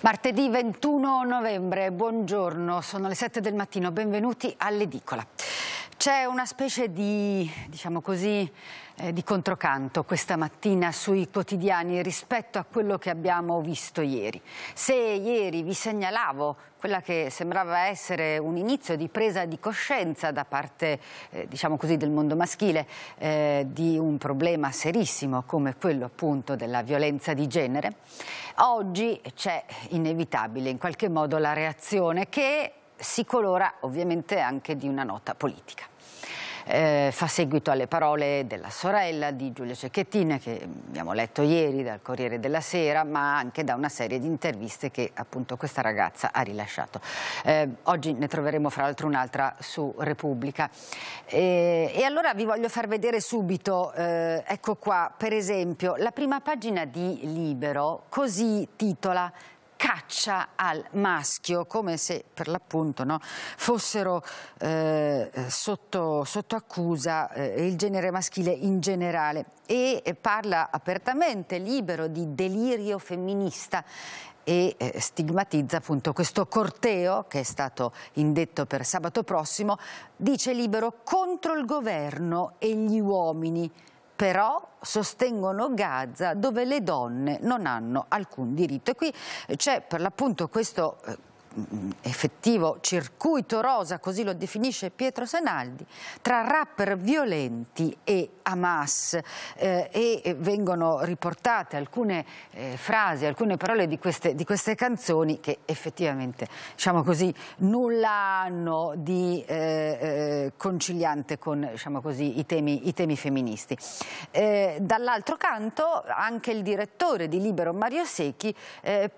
Martedì 21 novembre, buongiorno, sono le 7 del mattino, benvenuti all'edicola. C'è una specie di, diciamo così, eh, di controcanto questa mattina sui quotidiani rispetto a quello che abbiamo visto ieri. Se ieri vi segnalavo quella che sembrava essere un inizio di presa di coscienza da parte, eh, diciamo così, del mondo maschile eh, di un problema serissimo come quello appunto della violenza di genere, oggi c'è inevitabile in qualche modo la reazione che si colora ovviamente anche di una nota politica eh, fa seguito alle parole della sorella di Giulio Cecchettin che abbiamo letto ieri dal Corriere della Sera ma anche da una serie di interviste che appunto questa ragazza ha rilasciato. Eh, oggi ne troveremo fra l'altro un'altra su Repubblica. Eh, e allora vi voglio far vedere subito, eh, ecco qua per esempio la prima pagina di Libero così titola caccia al maschio, come se per l'appunto no, fossero eh, sotto, sotto, accusa eh, il genere maschile in generale e parla apertamente, libero, di delirio femminista e eh, stigmatizza appunto questo corteo che è stato indetto per sabato prossimo, dice libero contro il governo e gli uomini però sostengono Gaza dove le donne non hanno alcun diritto. E qui c'è per l'appunto questo eh, Mm, effettivo circuito rosa, così lo definisce Pietro Senaldi, tra rapper violenti e Hamas eh, e eh, vengono riportate alcune eh, frasi, alcune parole di queste, di queste, canzoni che effettivamente, diciamo così, nulla hanno di eh, eh, conciliante con diciamo così, i, temi, i, temi, femministi. Eh, dall'altro canto anche il direttore di Libero Mario Secchi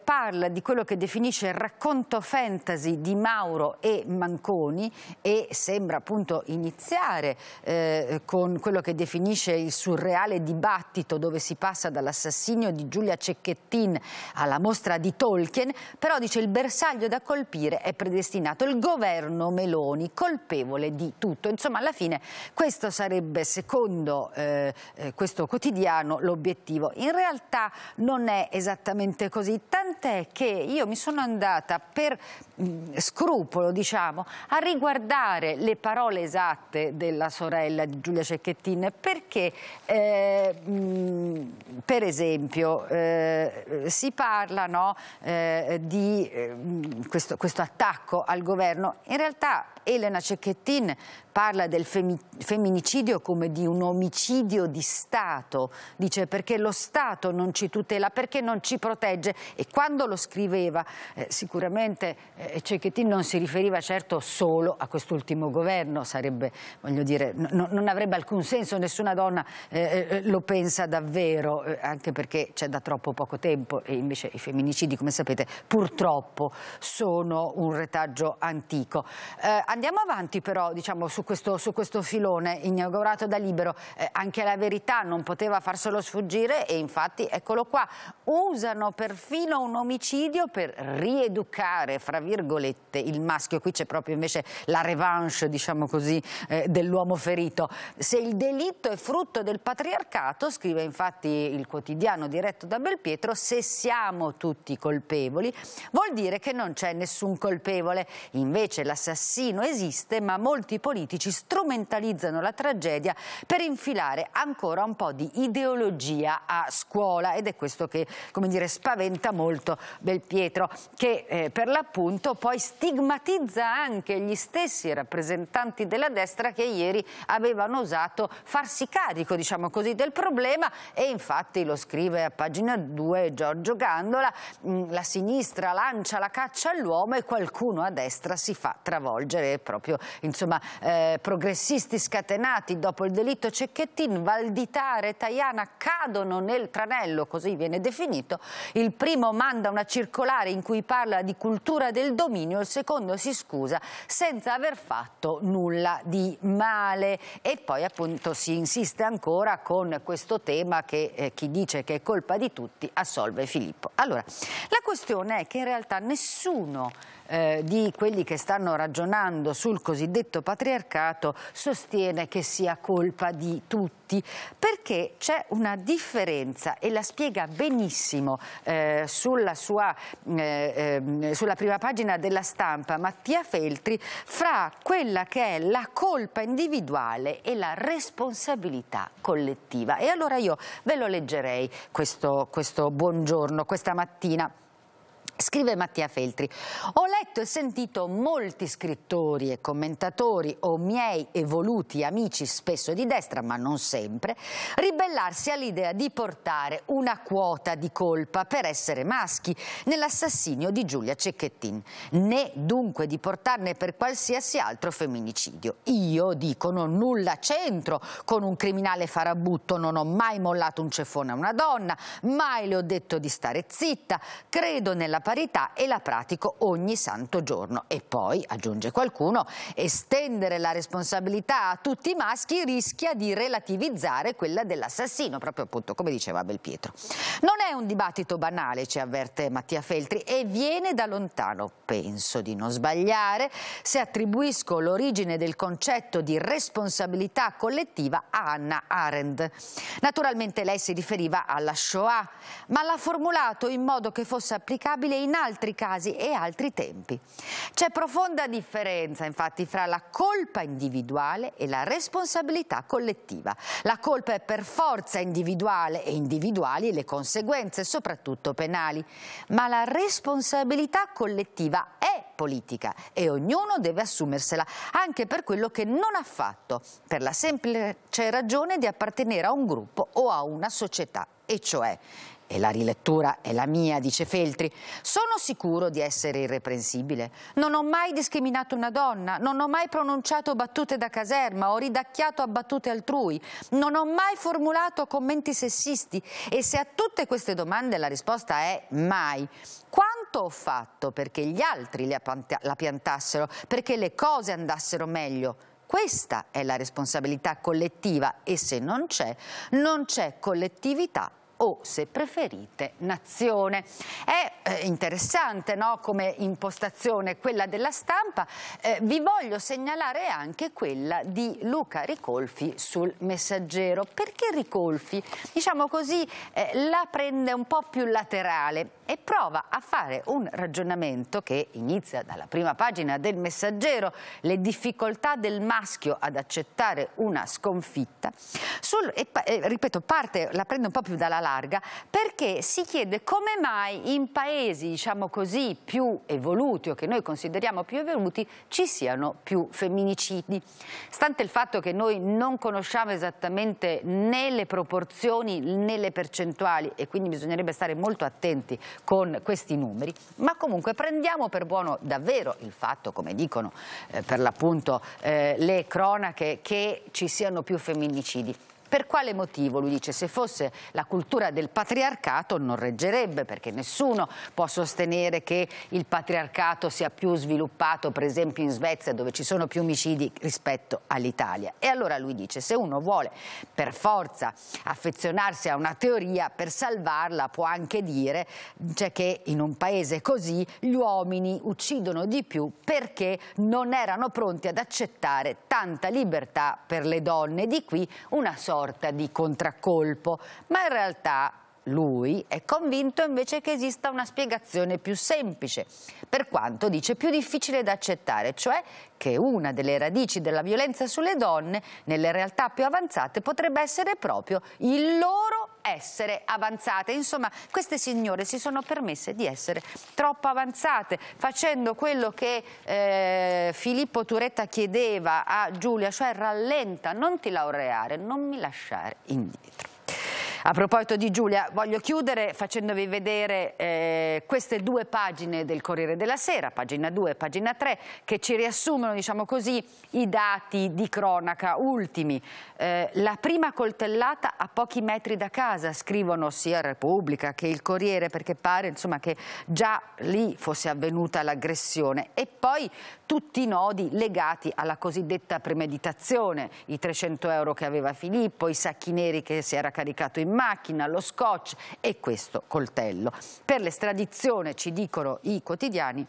parla di quello che definisce il racconto fantasy di Mauro e Manconi e sembra appunto iniziare eh, con quello che definisce il surreale dibattito dove si passa dall'assassinio di Giulia Cecchettin alla mostra di Tolkien, però dice il bersaglio da colpire è predestinato il governo Meloni, colpevole di tutto. Insomma, alla fine questo sarebbe, secondo eh, eh questo quotidiano, l'obiettivo. In realtà non è esattamente così, tant'è che io mi sono andata per Mm, scrupolo diciamo, a riguardare le parole esatte della sorella di Giulia Cecchettin perché eh, mh, mm, per esempio eh, si parla no, eh, di eh, mm, questo, questo attacco al governo in realtà Elena Cecchettin parla del femminicidio come di un omicidio di Stato, dice perché lo Stato non ci tutela, perché non ci protegge e quando lo scriveva eh, sicuramente Presidente cioè, eh, Cecchettini non si riferiva certo solo a quest'ultimo governo, sarebbe, dire, non avrebbe alcun senso, nessuna donna eh, eh, eh, lo pensa davvero, eh, anche perché c'è da troppo poco tempo e invece i femminicidi, come sapete, purtroppo sono un retaggio antico. Eh, andiamo avanti però diciamo, su, questo, su, questo, filone inaugurato da Libero, anche la verità non poteva farselo sfuggire e infatti eccolo qua, usano perfino un omicidio per rieducare fra virgolette, il maschio, qui c'è proprio invece la revanche, diciamo così, eh, dell'uomo ferito. Se il delitto è frutto del patriarcato, scrive infatti il quotidiano diretto da Belpietro, se siamo tutti colpevoli, vuol dire che non c'è nessun colpevole. Invece l'assassino esiste, ma molti politici strumentalizzano la tragedia per infilare ancora un po' di ideologia a scuola ed è questo che, come dire, spaventa molto Belpietro, che eh, per la l'appunto poi stigmatizza anche gli stessi rappresentanti della destra che ieri avevano osato farsi carico diciamo così, del problema e infatti lo scrive a pagina 2 Giorgio Gandola, mm, la sinistra lancia la caccia all'uomo e qualcuno a destra si fa travolgere proprio insomma eh, progressisti scatenati dopo il delitto Cecchettin, Valditare e Tajana cadono nel tranello, così viene definito, il primo manda una circolare in cui parla di cultura struttura del dominio il secondo si scusa senza aver fatto nulla di male e poi appunto si insiste ancora con questo tema che eh, chi dice che è colpa di tutti assolve Filippo. Allora, la questione è che in realtà nessuno eh, di quelli che stanno ragionando sul cosiddetto patriarcato sostiene che sia colpa di tutti perché c'è una differenza e la spiega benissimo eh, sulla, sua, mm, eh, ehm, sulla prima pagina della stampa Mattia Feltri fra quella che è la colpa individuale e la responsabilità collettiva. E allora io ve lo leggerei questo, questo buongiorno, questa mattina. Scrive Mattia Feltri, ho letto e sentito molti scrittori e commentatori o miei evoluti amici, spesso di destra ma non sempre, ribellarsi all'idea di portare una quota di colpa per essere maschi nell'assassinio di Giulia Cecchettin, né dunque di portarne per qualsiasi altro femminicidio. Io, dicono, nulla c'entro con un criminale farabutto, non ho mai mollato un ceffone a una donna, mai le ho detto di stare zitta, credo nella parità e la pratico ogni santo giorno. E poi, aggiunge qualcuno, estendere la responsabilità a tutti i maschi rischia di relativizzare quella dell'assassino, proprio appunto come diceva Belpietro. Non è un dibattito banale, ci avverte Mattia Feltri, e viene da lontano. Penso di non sbagliare se attribuisco l'origine del concetto di responsabilità collettiva a Anna Arendt. Naturalmente lei si riferiva alla Shoah, ma l'ha formulato in modo che fosse applicabile possibile in altri casi e altri tempi. C'è profonda differenza infatti fra la colpa individuale e la responsabilità collettiva. La colpa è per forza individuale e individuali le conseguenze, soprattutto penali, ma la responsabilità collettiva è politica e ognuno deve assumersela anche per quello che non ha fatto, per la semplice ragione di appartenere a un gruppo o a una società, e cioè e la rilettura è la mia, dice Feltri, sono sicuro di essere irreprensibile. Non ho mai discriminato una donna, non ho mai pronunciato battute da caserma o ridacchiato a battute altrui, non ho mai formulato commenti sessisti e se a tutte queste domande la risposta è mai. Quanto ho fatto perché gli altri la piantassero, perché le cose andassero meglio? Questa è la responsabilità collettiva e se non c'è, non c'è collettività o, se preferite, nazione. È eh, interessante no? come impostazione quella della stampa, eh, vi voglio segnalare anche quella di Luca Ricolfi sul messaggero. Perché Ricolfi, diciamo così, eh, la prende un po' più laterale e prova a fare un ragionamento che inizia dalla prima pagina del messaggero, le difficoltà del maschio ad accettare una sconfitta, sul, e, eh, ripeto, parte, la prende un po' più dalla larga, perché si chiede come mai in paese paesi, diciamo così, più evoluti o che noi consideriamo più evoluti, ci siano più femminicidi. Stante il fatto che noi non conosciamo esattamente né le proporzioni né le percentuali e quindi bisognerebbe stare molto attenti con questi numeri, ma comunque prendiamo per buono davvero il fatto, come dicono eh, per l'appunto eh, le cronache, che ci siano più femminicidi. Per quale motivo? Lui dice se fosse la cultura del patriarcato non reggerebbe perché nessuno può sostenere che il patriarcato sia più sviluppato per esempio in Svezia dove ci sono più omicidi rispetto all'Italia. E allora lui dice se uno vuole per forza affezionarsi a una teoria per salvarla può anche dire cioè che in un paese così gli uomini uccidono di più perché non erano pronti ad accettare tanta libertà per le donne. Di qui una sorta sorta di contraccolpo, ma in realtà lui è convinto invece che esista una spiegazione più semplice, per quanto dice più difficile da accettare, cioè che una delle radici della violenza sulle donne nelle realtà più avanzate potrebbe essere proprio il loro essere avanzate. Insomma, queste signore si sono permesse di essere troppo avanzate, facendo quello che eh, Filippo Turetta chiedeva a Giulia, cioè rallenta, non ti laureare, non mi lasciare indietro. A proposito di Giulia, voglio chiudere facendovi vedere eh, queste due pagine del Corriere della Sera, pagina 2 e pagina 3, che ci riassumono, diciamo così, i dati di cronaca ultimi. Eh, la prima coltellata a pochi metri da casa, scrivono sia Repubblica che il Corriere, perché pare insomma, che già lì fosse avvenuta l'aggressione. E poi tutti i nodi legati alla cosiddetta premeditazione, i 300 euro che aveva Filippo, i sacchi neri che si era caricato in macchina, lo scotch e questo coltello. Per l'estradizione, ci dicono i quotidiani,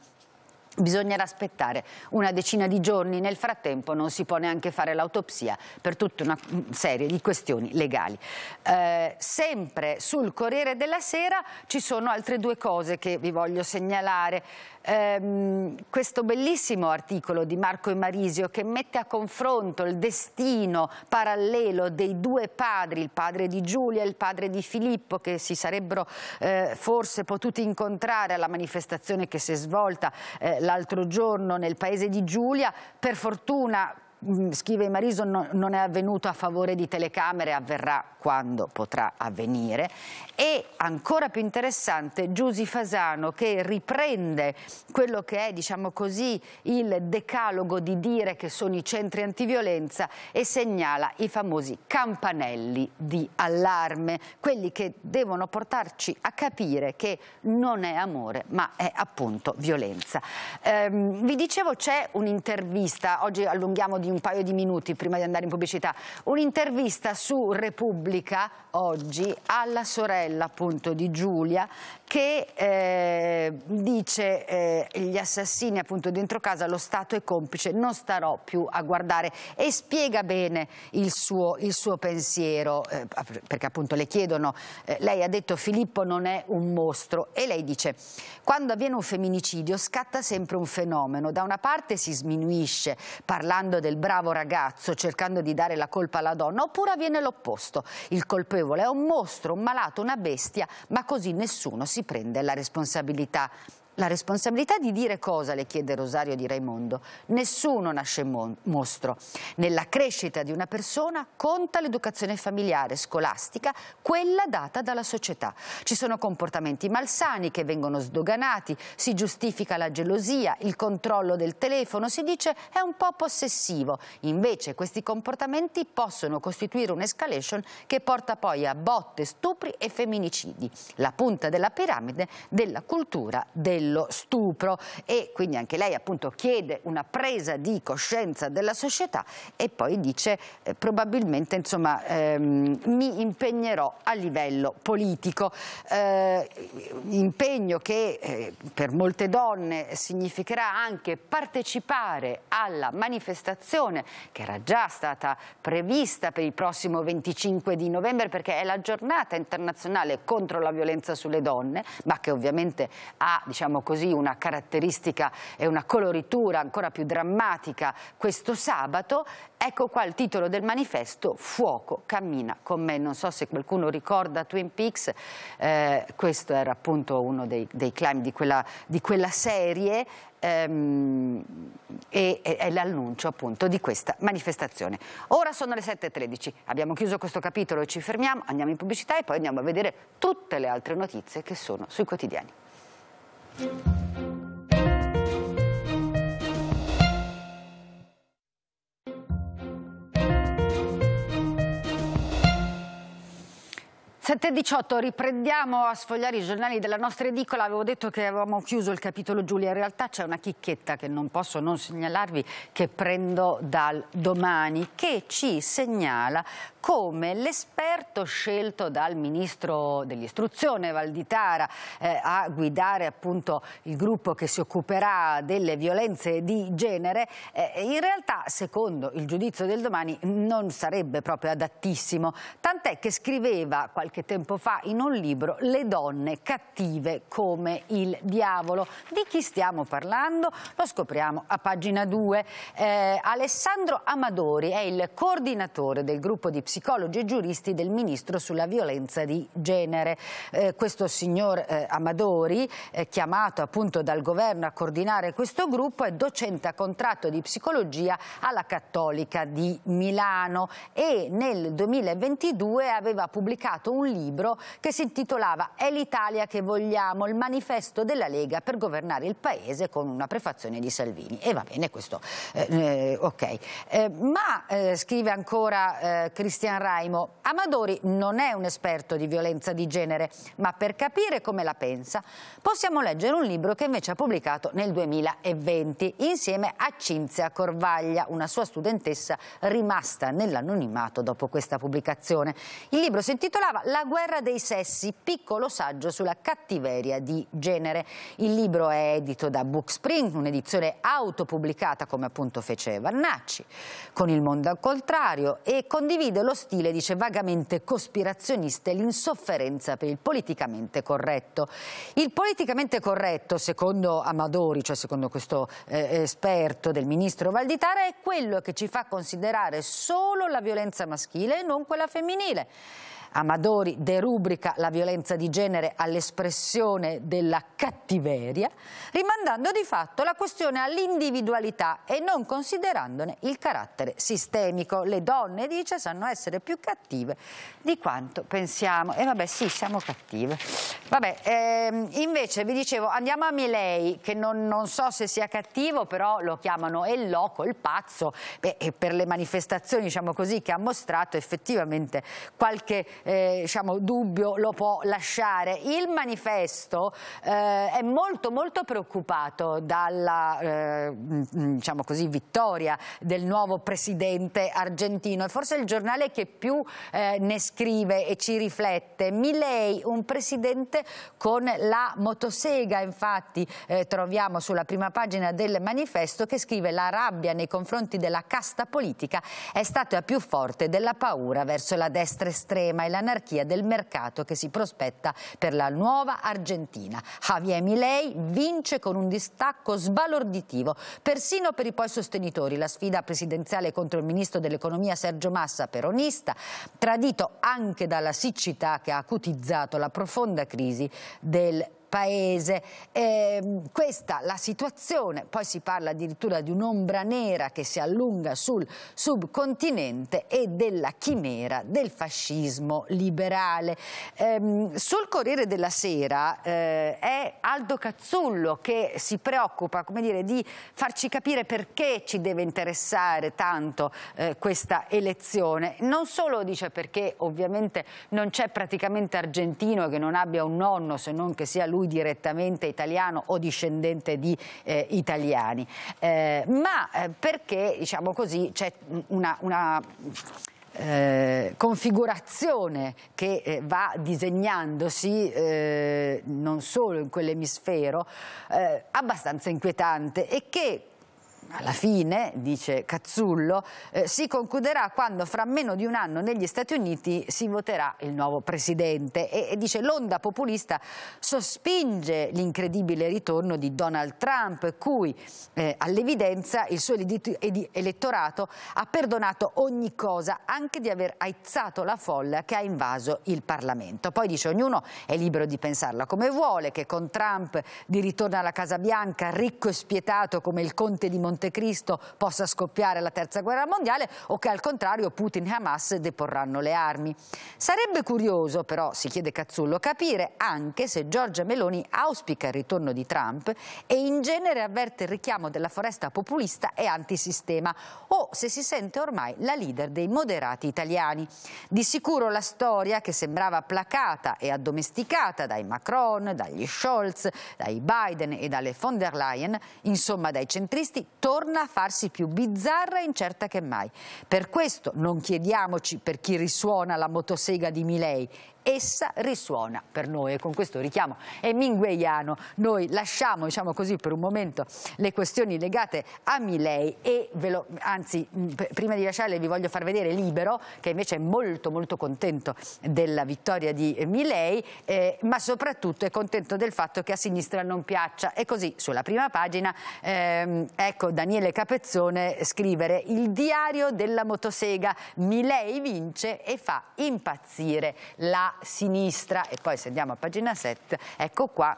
Bisognerà aspettare una decina di giorni, nel frattempo non si può neanche fare l'autopsia per tutta una serie di questioni legali. Eh, sempre sul Corriere della Sera ci sono altre due cose che vi voglio segnalare. Eh, questo bellissimo articolo di Marco Marisio che mette a confronto il destino parallelo dei due padri, il padre di Giulia e il padre di Filippo, che si sarebbero eh, forse potuti incontrare alla manifestazione che si è svolta eh, l'altro giorno nel paese di Giulia, per fortuna Mm, scrive Mariso, no, non è avvenuto a favore di telecamere, avverrà quando potrà avvenire. E ancora più interessante, Giusy Fasano che riprende quello che è, diciamo così, il decalogo di dire che sono i centri antiviolenza e segnala i famosi campanelli di allarme, quelli che devono portarci a capire che non è amore ma è appunto violenza. Ehm, vi dicevo c'è un'intervista, oggi allunghiamo di un un paio di minuti prima di andare in pubblicità, un'intervista su Repubblica oggi alla sorella appunto di Giulia che eh, dice eh, gli assassini appunto dentro casa, lo Stato è complice, non starò più a guardare e spiega bene il suo, il suo pensiero eh, perché appunto le chiedono, eh, lei ha detto Filippo non è un mostro e lei dice quando avviene un femminicidio scatta sempre un fenomeno, da una parte si sminuisce parlando del bravo ragazzo cercando di dare la colpa alla donna, oppure avviene l'opposto. Il colpevole è un mostro, un malato, una bestia, ma così nessuno si prende la responsabilità la responsabilità di dire cosa le chiede Rosario di Raimondo. Nessuno nasce mostro. Nella crescita di una persona conta l'educazione familiare, scolastica, quella data dalla società. Ci sono comportamenti malsani che vengono sdoganati, si giustifica la gelosia, il controllo del telefono, si dice è un po' possessivo. Invece questi comportamenti possono costituire un'escalation che porta poi a botte, stupri e femminicidi. La punta della piramide della cultura del dello stupro e quindi anche lei appunto chiede una presa di coscienza della società e poi dice eh, probabilmente insomma ehm, mi impegnerò a livello politico. Eh, impegno che eh, per molte donne significherà anche partecipare alla manifestazione che era già stata prevista per il prossimo 25 di novembre perché è la giornata internazionale contro la violenza sulle donne ma che ovviamente ha diciamo daremo così una caratteristica e una coloritura ancora più drammatica questo sabato, ecco qua il titolo del manifesto Fuoco cammina con me. Non so se qualcuno ricorda Twin Peaks, eh, questo era appunto uno dei, dei climb di quella, di quella serie ehm, e, e è l'annuncio appunto di questa manifestazione. Ora sono le 7.13, abbiamo chiuso questo capitolo e ci fermiamo, andiamo in pubblicità e poi andiamo a vedere tutte le altre notizie che sono sui quotidiani. うん。7.18, riprendiamo a sfogliare i giornali della nostra edicola. Avevo detto che avevamo chiuso il capitolo Giulia, in realtà c'è una chicchetta che non posso non segnalarvi che prendo dal domani, che ci segnala come l'esperto scelto dal ministro dell'istruzione Valditara eh, a guidare appunto il gruppo che si occuperà delle violenze di genere, eh, in realtà secondo il giudizio del domani non sarebbe proprio adattissimo, tant'è che scriveva qualche qualche tempo fa in un libro Le donne cattive come il diavolo. Di chi stiamo parlando? Lo scopriamo a pagina 2. Eh, Alessandro Amadori è il coordinatore del gruppo di psicologi e giuristi del ministro sulla violenza di genere. Eh, questo signor eh, Amadori, eh, chiamato appunto dal governo a coordinare questo gruppo, è docente a contratto di psicologia alla Cattolica di Milano e nel 2022 aveva pubblicato un un libro che si intitolava È l'Italia che vogliamo, il manifesto della Lega per governare il paese con una prefazione di Salvini. E va bene questo, eh, eh ok. Eh, ma, eh, scrive ancora eh, Cristian Raimo, Amadori non è un esperto di violenza di genere, ma per capire come la pensa possiamo leggere un libro che invece ha pubblicato nel 2020 insieme a Cinzia Corvaglia, una sua studentessa rimasta nell'anonimato dopo questa pubblicazione. Il libro si intitolava La la guerra dei sessi, piccolo saggio sulla cattiveria di genere. Il libro è edito da Bookspring, un'edizione autopubblicata come appunto fece Vannacci, con il mondo al contrario e condivide lo stile, dice, vagamente cospirazionista e l'insofferenza per il politicamente corretto. Il politicamente corretto, secondo Amadori, cioè secondo questo eh, esperto del ministro Valditara, è quello che ci fa considerare solo la violenza maschile e non quella femminile. Amadori derubrica la violenza di genere all'espressione della cattiveria, rimandando di fatto la questione all'individualità e non considerandone il carattere sistemico. Le donne, dice, sanno essere più cattive di quanto pensiamo. E eh, vabbè sì, siamo cattive. Vabbè, ehm, invece vi dicevo, andiamo a Milei, che non, non, so se sia cattivo, però lo chiamano il loco, il pazzo, Beh, e per le manifestazioni diciamo così, che ha mostrato effettivamente qualche eh, diciamo, dubbio lo può lasciare. Il manifesto eh, è molto molto preoccupato dalla eh, mm, mm, diciamo così, vittoria del nuovo presidente argentino e forse il giornale che più eh, ne scrive scrive e ci riflette. Milei, un presidente con la motosega, infatti eh, troviamo sulla prima pagina del manifesto che scrive la rabbia nei confronti della casta politica è stata più forte della paura verso la destra estrema e l'anarchia del mercato che si prospetta per la nuova Argentina. Javier Milei vince con un distacco sbalorditivo, persino per i poi sostenitori. La sfida presidenziale contro il ministro dell'economia Sergio Massa, peronista, tradito anche dalla siccità che ha acutizzato la profonda crisi del paese. Eh, questa la situazione, poi si parla addirittura di un'ombra nera che si allunga sul subcontinente e della chimera del fascismo liberale. Eh, sul Corriere della Sera eh, è Aldo Cazzullo che si preoccupa come dire, di farci capire perché ci deve interessare tanto eh, questa elezione. Non solo dice perché ovviamente non c'è praticamente argentino che non abbia un nonno se non che sia lui lui direttamente italiano o discendente di eh, italiani, eh, ma eh, perché diciamo così c'è una, una eh, configurazione che eh, va disegnandosi non solo in quell'emisfero abbastanza inquietante e che alla fine, dice Cazzullo, eh, si concluderà quando fra meno di un anno negli Stati Uniti si voterà il nuovo presidente e, e dice l'onda populista sospinge l'incredibile ritorno di Donald Trump cui eh, all'evidenza il suo elettorato ha perdonato ogni cosa anche di aver aizzato la folla che ha invaso il Parlamento. Poi dice ognuno è libero di pensarla come vuole, che con Trump di ritorno alla Casa Bianca ricco e spietato come il conte di Montenegro Montecristo possa scoppiare la terza guerra mondiale o che al contrario Putin e Hamas deporranno le armi. Sarebbe curioso però, si chiede Cazzullo, capire anche se Giorgia Meloni auspica il ritorno di Trump e in genere avverte il richiamo della foresta populista e antisistema o se si sente ormai la leader dei moderati italiani. Di sicuro la storia che sembrava placata e addomesticata dai Macron, dagli Scholz, dai Biden e dalle von der Leyen, insomma dai centristi, torna a farsi più bizzarra e incerta che mai. Per questo non chiediamoci per chi risuona la motosega di Milei, essa risuona per noi e con questo richiamo è Mingueiano. noi lasciamo diciamo così per un momento le questioni legate a Milei e ve lo, anzi prima di lasciarle vi voglio far vedere Libero che invece è molto molto contento della vittoria di Milei eh, ma soprattutto è contento del fatto che a sinistra non piaccia e così sulla prima pagina ehm, ecco Daniele Capezzone scrivere Il diario della motosega, Milei vince e fa impazzire la sinistra. E poi se andiamo a pagina 7, ecco qua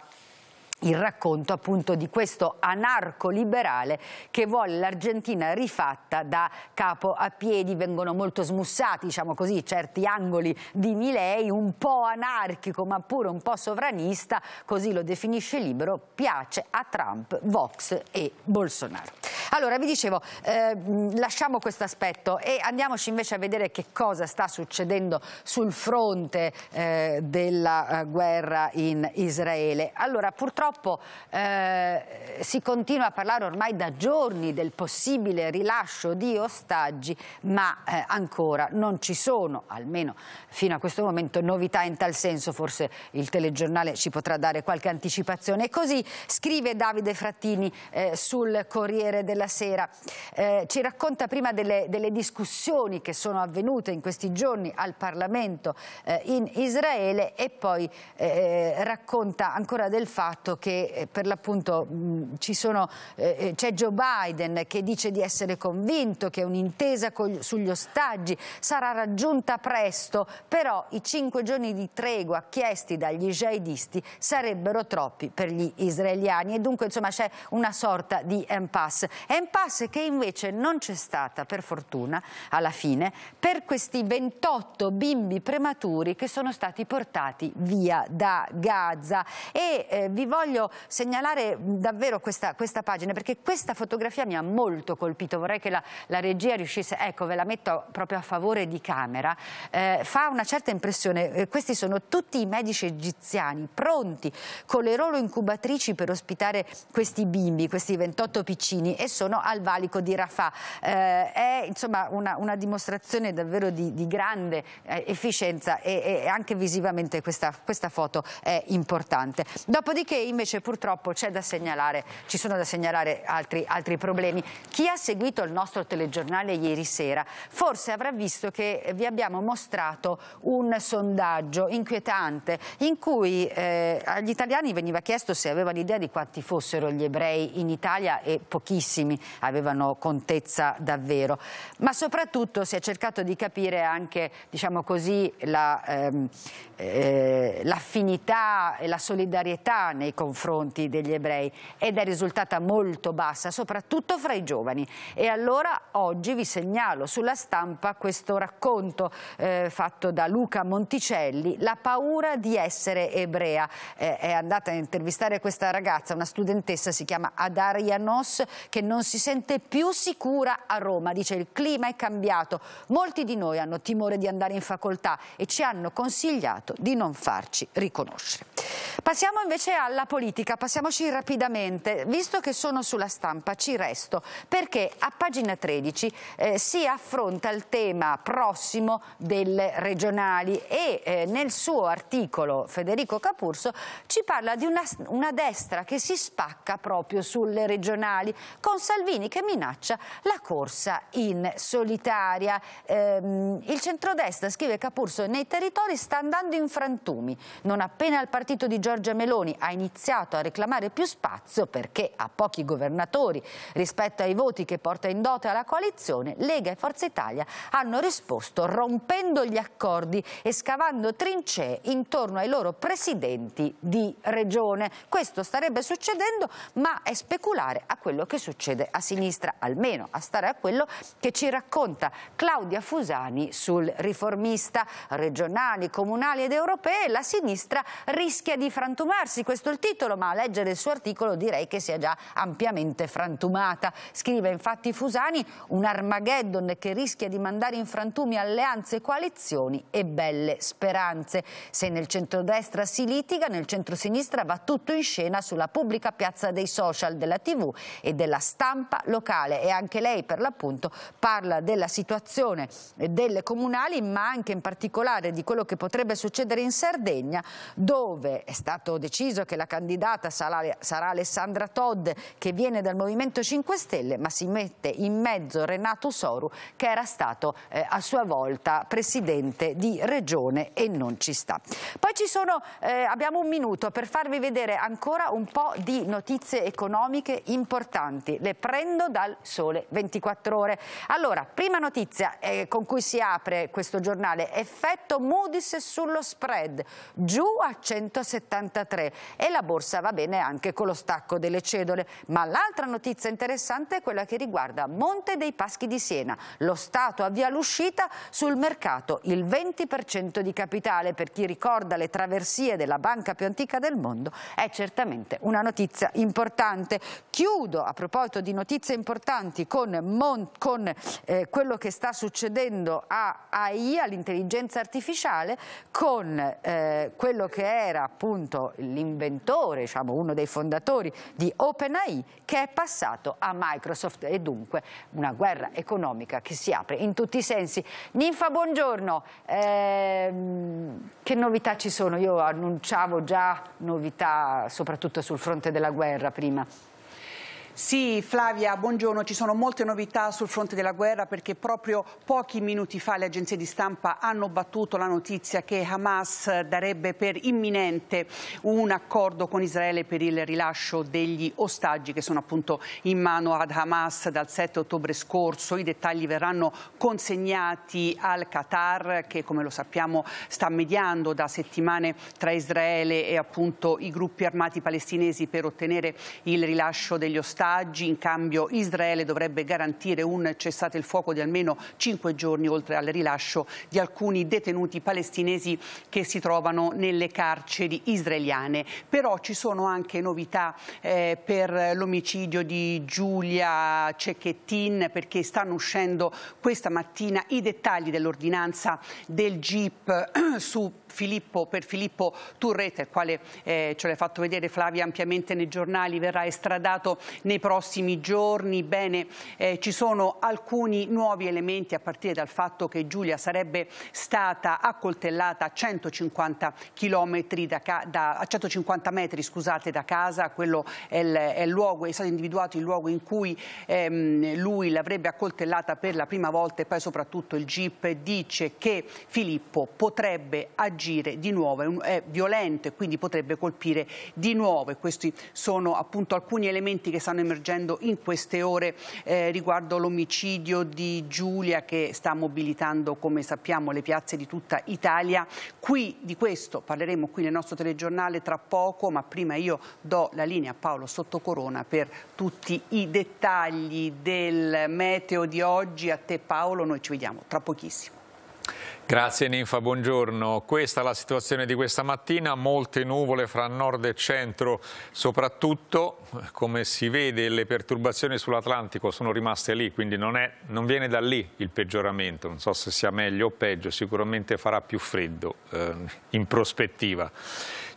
il racconto appunto di questo anarco-liberale che vuole l'Argentina rifatta da capo a piedi, vengono molto smussati diciamo così certi angoli di Milei, un po' anarchico ma pure un po' sovranista, così lo definisce libero, piace a Trump, Vox e Bolsonaro. Allora vi dicevo, eh, lasciamo questo aspetto e andiamoci invece a vedere che cosa sta succedendo sul fronte eh, della eh, guerra in Israele. Allora purtroppo purtroppo eh, si continua a parlare ormai da giorni del possibile rilascio di ostaggi, ma eh, ancora non ci sono, almeno fino a questo momento, novità in tal senso. Forse il telegiornale ci potrà dare qualche anticipazione. E così scrive Davide Frattini eh, sul Corriere della Sera. Eh, ci racconta prima delle, delle, discussioni che sono avvenute in questi giorni al Parlamento eh, in Israele e poi eh, racconta ancora del fatto che eh, per l'appunto eh, eh, c'è Joe Biden che dice di essere convinto che un'intesa sugli ostaggi sarà raggiunta presto, però i cinque giorni di tregua chiesti dagli jihadisti sarebbero troppi per gli israeliani e dunque insomma c'è una sorta di impasse. Impasse che invece non c'è stata per fortuna alla fine per questi 28 bimbi prematuri che sono stati portati via da Gaza e eh, vi voglio voglio segnalare davvero questa, questa, pagina perché questa fotografia mi ha molto colpito, vorrei che la, la regia riuscisse, ecco ve la metto proprio a favore di camera, eh, fa una certa impressione, eh, questi sono tutti i medici egiziani pronti con le loro incubatrici per ospitare questi bimbi, questi 28 piccini e sono al valico di Rafah, eh, è insomma una, una, dimostrazione davvero di, di grande eh, efficienza e, e, anche visivamente questa, questa foto è importante. Dopodiché invece invece purtroppo c'è da segnalare, ci sono da segnalare altri, altri problemi. Chi ha seguito il nostro telegiornale ieri sera forse avrà visto che vi abbiamo mostrato un sondaggio inquietante in cui eh, agli italiani veniva chiesto se avevano idea di quanti fossero gli ebrei in Italia e pochissimi avevano contezza davvero, ma soprattutto si è cercato di capire anche diciamo così l'affinità la, ehm, eh, e la solidarietà nei confronti confronti degli ebrei ed è risultata molto bassa, soprattutto fra i giovani. E allora oggi vi segnalo sulla stampa questo racconto eh, fatto da Luca Monticelli, La paura di essere ebrea. Eh, è andata a intervistare questa ragazza, una studentessa, si chiama Adaria Nos, che non si sente più sicura a Roma. Dice il clima è cambiato, molti di noi hanno timore di andare in facoltà e ci hanno consigliato di non farci riconoscere. Passiamo invece alla politica politica passiamoci rapidamente, visto che sono sulla stampa ci resto, perché a pagina 13 eh, si affronta il tema prossimo delle regionali e eh, nel suo articolo Federico Capurso ci parla di una, una destra che si spacca proprio sulle regionali, con Salvini che minaccia la corsa in solitaria. Ehm, il centrodestra, scrive Capurso, nei territori sta andando in frantumi, non appena il partito di Giorgia Meloni ha iniziato iniziato a reclamare più spazio perché a pochi governatori rispetto ai voti che porta in dote alla coalizione, Lega e Forza Italia hanno risposto rompendo gli accordi e scavando trincee intorno ai loro presidenti di regione. Questo starebbe succedendo ma è speculare a quello che succede a sinistra, almeno a stare a quello che ci racconta Claudia Fusani sul riformista regionali, comunali ed europee, la sinistra rischia di frantumarsi, questo il titolo titolo, ma a leggere il suo articolo direi che sia già ampiamente frantumata. Scrive infatti Fusani un Armageddon che rischia di mandare in frantumi alleanze, coalizioni e belle speranze. Se nel centrodestra si litiga, nel centrosinistra va tutto in scena sulla pubblica piazza dei social, della tv e della stampa locale e anche lei per l'appunto parla della situazione delle comunali ma anche in particolare di quello che potrebbe succedere in Sardegna dove è stato deciso che la Casablanca candidata sarà, sarà Alessandra Todd che viene dal Movimento 5 Stelle ma si mette in mezzo Renato Soru che era stato eh, a sua volta presidente di regione e non ci sta. Poi ci sono, eh, abbiamo un minuto per farvi vedere ancora un po' di notizie economiche importanti. Le prendo dal sole 24 ore. Allora, prima notizia eh, con cui si apre questo giornale, effetto Moody's sullo spread, giù a 173 e la borsa va bene anche con lo stacco delle cedole. Ma l'altra notizia interessante è quella che riguarda Monte dei Paschi di Siena. Lo Stato avvia l'uscita sul mercato, il 20% di capitale. Per chi ricorda le traversie della banca più antica del mondo è certamente una notizia importante. Chiudo a proposito di notizie importanti con, Mon con eh, quello che sta succedendo a AI, all'intelligenza artificiale, con eh, quello che era appunto l'inventore fondatore, diciamo, uno dei fondatori di OpenAI che è passato a Microsoft e dunque una guerra economica che si apre in tutti i sensi. Ninfa, buongiorno. Eh, che novità ci sono? Io annunciavo già novità soprattutto sul fronte della guerra prima. Sì, Flavia, buongiorno. Ci sono molte novità sul fronte della guerra perché proprio pochi minuti fa le agenzie di stampa hanno battuto la notizia che Hamas darebbe per imminente un accordo con Israele per il rilascio degli ostaggi che sono appunto in mano ad Hamas dal 7 ottobre scorso. I dettagli verranno consegnati al Qatar che, come lo sappiamo, sta mediando da settimane tra Israele e appunto i gruppi armati palestinesi per ottenere il rilascio degli ostaggi ostaggi. In cambio Israele dovrebbe garantire un cessate il fuoco di almeno 5 giorni oltre al rilascio di alcuni detenuti palestinesi che si trovano nelle carceri israeliane. Però ci sono anche novità eh, per l'omicidio di Giulia Cecchettin perché stanno uscendo questa mattina i dettagli dell'ordinanza del GIP su Filippo, per Filippo Turretta, il quale eh, ce l'ha fatto vedere Flavia ampiamente nei giornali, verrà estradato nei prossimi giorni. Bene, eh, ci sono alcuni nuovi elementi a partire dal fatto che Giulia sarebbe stata accoltellata a 150, da da, a 150 metri scusate, da casa, quello è, il, è, il luogo, è stato individuato il luogo in cui ehm, lui l'avrebbe accoltellata per la prima volta e poi soprattutto il GIP dice che Filippo potrebbe aggiungere agire di nuovo, è, un, è violento e quindi potrebbe colpire di nuovo e questi sono appunto alcuni elementi che stanno emergendo in queste ore eh, riguardo l'omicidio di Giulia che sta mobilitando come sappiamo le piazze di tutta Italia. Qui di questo parleremo qui nel nostro telegiornale tra poco ma prima io do la linea a Paolo Sottocorona per tutti i dettagli del meteo di oggi. A te Paolo, noi ci vediamo tra pochissimo. Grazie Ninfa, buongiorno. Questa è la situazione di questa mattina, molte nuvole fra nord e centro, soprattutto come si vede le perturbazioni sull'Atlantico sono rimaste lì, quindi non, è, non, viene da lì il peggioramento, non so se sia meglio o peggio, sicuramente farà più freddo eh, in prospettiva.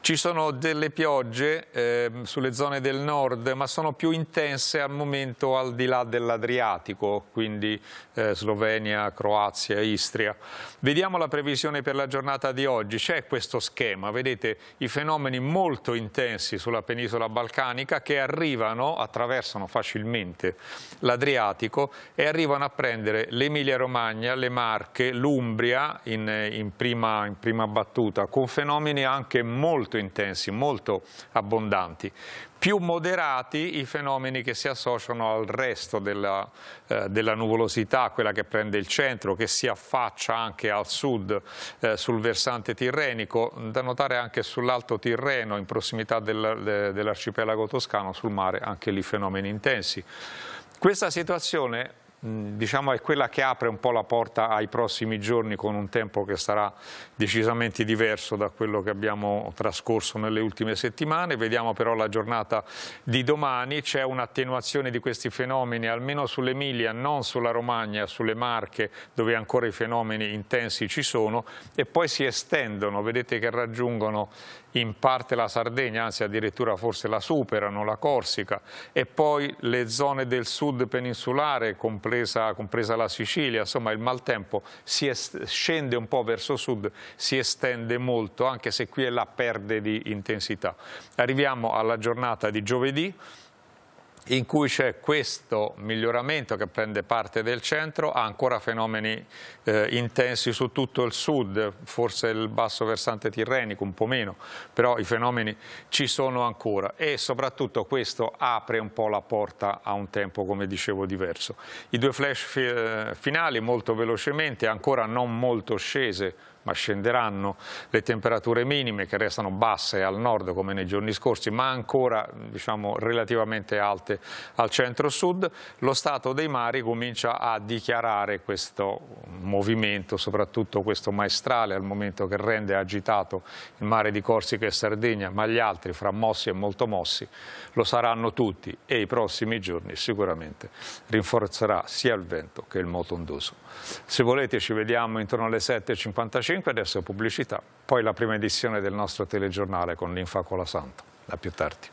Ci sono delle piogge eh, sulle zone del nord, ma sono più intense al momento al di là dell'Adriatico, quindi eh, Slovenia, Croazia, Istria. Vediamo la previsione per la giornata di oggi. C'è questo schema, vedete i fenomeni molto intensi sulla penisola balcanica che arrivano, attraversano facilmente l'Adriatico e arrivano a prendere l'Emilia-Romagna, le Marche, l'Umbria in, in, prima, in prima battuta, con fenomeni anche molto molto intensi, molto abbondanti. Più moderati i fenomeni che si associano al resto della, eh, della nuvolosità, quella che prende il centro, che si affaccia anche al sud eh, sul versante tirrenico, da notare anche sull'alto Tirreno, in prossimità del, dell'arcipelago toscano, sul mare anche lì fenomeni intensi. Questa situazione Mm, diciamo, è quella che apre un po' la porta ai prossimi giorni con un tempo che sarà decisamente diverso da quello che abbiamo trascorso nelle ultime settimane. Vediamo però la giornata di domani, c'è un'attenuazione di questi fenomeni almeno sull'Emilia, non sulla Romagna, sulle Marche dove ancora i fenomeni intensi ci sono e poi si estendono, vedete che raggiungono in parte la Sardegna, anzi addirittura forse la superano, la Corsica, e poi le zone del sud peninsulare, compresa, compresa la Sicilia, insomma il maltempo scende un po' verso sud, si estende molto, anche se qui è la perde di intensità. Arriviamo alla giornata di giovedì, in cui c'è questo miglioramento che prende parte del centro, ha ancora fenomeni eh, intensi su tutto il sud, forse il basso versante tirrenico un po' meno, però i fenomeni ci sono ancora e soprattutto questo apre un po' la porta a un tempo, come dicevo, diverso. I due flash fi eh, finali molto velocemente, ancora non molto scese ma scenderanno, le temperature minime che restano basse al nord come nei giorni scorsi, ma ancora diciamo, relativamente alte al centro-sud. Lo stato dei mari comincia a dichiarare questo movimento, soprattutto questo maestrale al momento che rende agitato il mare di Corsica e Sardegna, ma gli altri, fra mossi e molto mossi, lo saranno tutti e i prossimi giorni sicuramente rinforzerà sia il vento che il moto ondoso. Se volete ci vediamo intorno alle 7.55 5, adesso pubblicità, poi la prima edizione del nostro telegiornale con l'Infacola Santa. A più tardi.